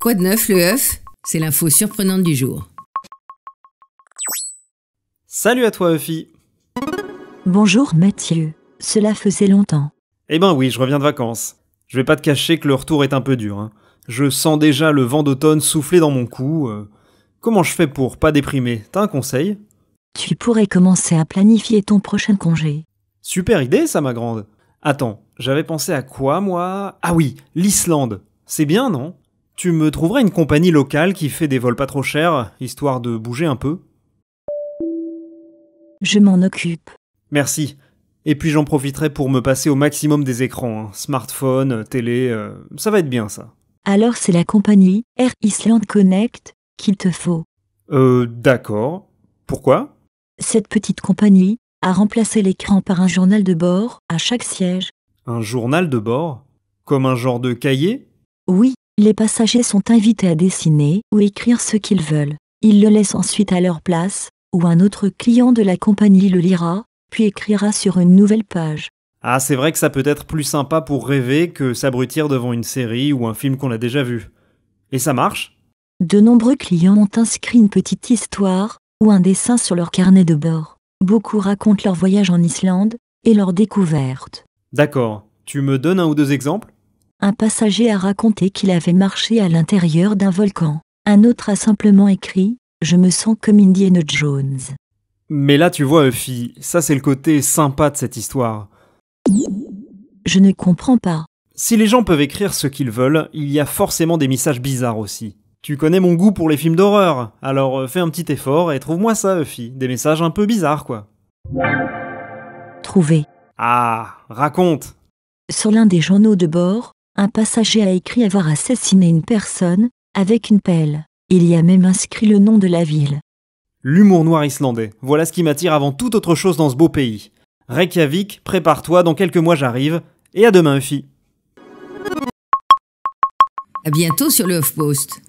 Quoi de neuf, le œuf C'est l'info surprenante du jour. Salut à toi, œufie. Bonjour Mathieu, cela faisait longtemps. Eh ben oui, je reviens de vacances. Je vais pas te cacher que le retour est un peu dur. Hein. Je sens déjà le vent d'automne souffler dans mon cou. Euh. comment je fais pour pas déprimer T'as un conseil Tu pourrais commencer à planifier ton prochain congé. Super idée, ça, ma grande. Attends, j'avais pensé à quoi, moi Ah oui, l'Islande. C'est bien, non tu me trouveras une compagnie locale qui fait des vols pas trop chers, histoire de bouger un peu Je m'en occupe. Merci. Et puis j'en profiterai pour me passer au maximum des écrans, hein. smartphone, télé, euh, ça va être bien ça. Alors c'est la compagnie Air Island Connect qu'il te faut. Euh, d'accord. Pourquoi Cette petite compagnie a remplacé l'écran par un journal de bord à chaque siège. Un journal de bord Comme un genre de cahier Oui, les passagers sont invités à dessiner ou écrire ce qu'ils veulent. Ils le laissent ensuite à leur place, ou un autre client de la compagnie le lira, puis écrira sur une nouvelle page. Ah, c'est vrai que ça peut être plus sympa pour rêver que s'abrutir devant une série ou un film qu'on a déjà vu. Et ça marche De nombreux clients ont inscrit une petite histoire ou un dessin sur leur carnet de bord. Beaucoup racontent leur voyage en Islande et leur découverte. D'accord. Tu me donnes un ou deux exemples un passager a raconté qu'il avait marché à l'intérieur d'un volcan. Un autre a simplement écrit Je me sens comme Indiana Jones. Mais là, tu vois, Euphy, ça c'est le côté sympa de cette histoire. Je ne comprends pas. Si les gens peuvent écrire ce qu'ils veulent, il y a forcément des messages bizarres aussi. Tu connais mon goût pour les films d'horreur, alors euh, fais un petit effort et trouve-moi ça, Euphy, Des messages un peu bizarres, quoi. Trouver. Ah, raconte Sur l'un des journaux de bord, un passager a écrit avoir assassiné une personne, avec une pelle. Il y a même inscrit le nom de la ville. L'humour noir islandais, voilà ce qui m'attire avant toute autre chose dans ce beau pays. Reykjavik, prépare-toi, dans quelques mois j'arrive, et à demain Ufi. À bientôt sur le HuffPost.